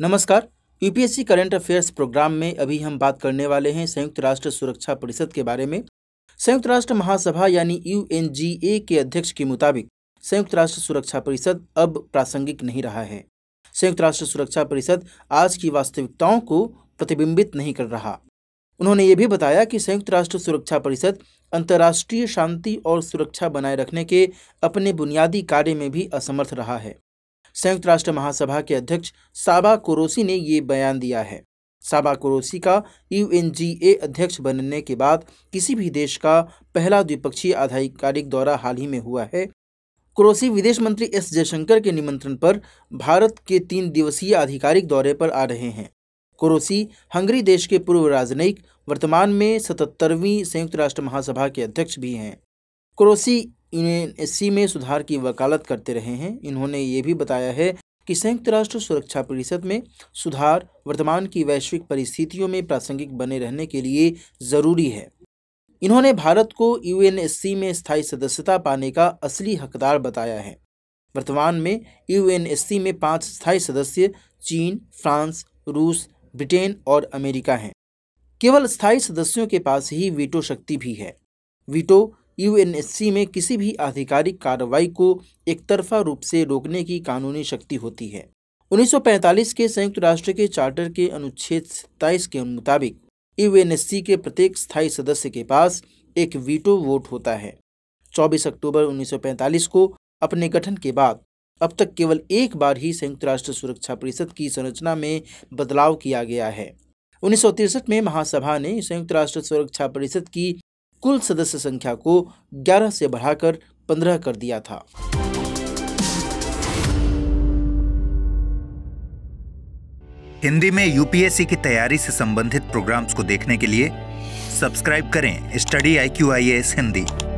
नमस्कार UPSC current affairs programme में अभी हम बात करने वाले हैं संयुक्त राष्ट्र सुरक्षा परिषद के बारे में संयुक्त राष्ट्र महासभा यानी यू के अध्यक्ष के मुताबिक संयुक्त राष्ट्र सुरक्षा परिषद अब प्रासंगिक नहीं रहा है संयुक्त राष्ट्र सुरक्षा परिषद आज की वास्तविकताओं को प्रतिबिंबित नहीं कर रहा उन्होंने ये भी बताया कि संयुक्त राष्ट्र सुरक्षा परिषद अंतर्राष्ट्रीय शांति और सुरक्षा बनाए रखने के अपने बुनियादी कार्य में भी असमर्थ रहा है संयुक्त राष्ट्र महासभा के अध्यक्ष साबा कुरोसी ने ये बयान दिया है साबा कुरोसी का यू अध्यक्ष बनने के बाद किसी भी देश का पहला द्विपक्षीय आधिकारिक दौरा हाल ही में हुआ है कुरोसी विदेश मंत्री एस जयशंकर के निमंत्रण पर भारत के तीन दिवसीय आधिकारिक दौरे पर आ रहे हैं कुरोसी हंगरी देश के पूर्व राजनयिक वर्तमान में सतहत्तरवीं संयुक्त राष्ट्र महासभा के अध्यक्ष भी हैं कुरोसी यूएनएससी में सुधार की वकालत करते रहे हैं इन्होंने ये भी बताया है कि संयुक्त राष्ट्र सुरक्षा परिषद में सुधार वर्तमान की वैश्विक परिस्थितियों में प्रासंगिक बने रहने के लिए ज़रूरी है इन्होंने भारत को यूएनएससी में स्थायी सदस्यता पाने का असली हकदार बताया है वर्तमान में यूएनएससी में पांच स्थायी सदस्य चीन फ्रांस रूस ब्रिटेन और अमेरिका हैं केवल स्थायी सदस्यों के पास ही वीटो शक्ति भी है वीटो यूएनएससी में किसी भी आधिकारिक कार्रवाई को एकतरफा रूप से रोकने की कानूनी शक्ति होती है 1945 के संयुक्त राष्ट्र के चार्टर के अनुच्छेद सत्ताईस के मुताबिक यूएनएससी के प्रत्येक स्थायी सदस्य के पास एक वीटो वोट होता है 24 अक्टूबर 1945 को अपने गठन के बाद अब तक केवल एक बार ही संयुक्त राष्ट्र सुरक्षा परिषद की संरचना में बदलाव किया गया है उन्नीस में महासभा ने संयुक्त राष्ट्र सुरक्षा परिषद की कुल सदस्य संख्या को 11 से बढ़ाकर 15 कर दिया था हिंदी में यूपीएससी की तैयारी से संबंधित प्रोग्राम्स को देखने के लिए सब्सक्राइब करें study I Q I S Hindi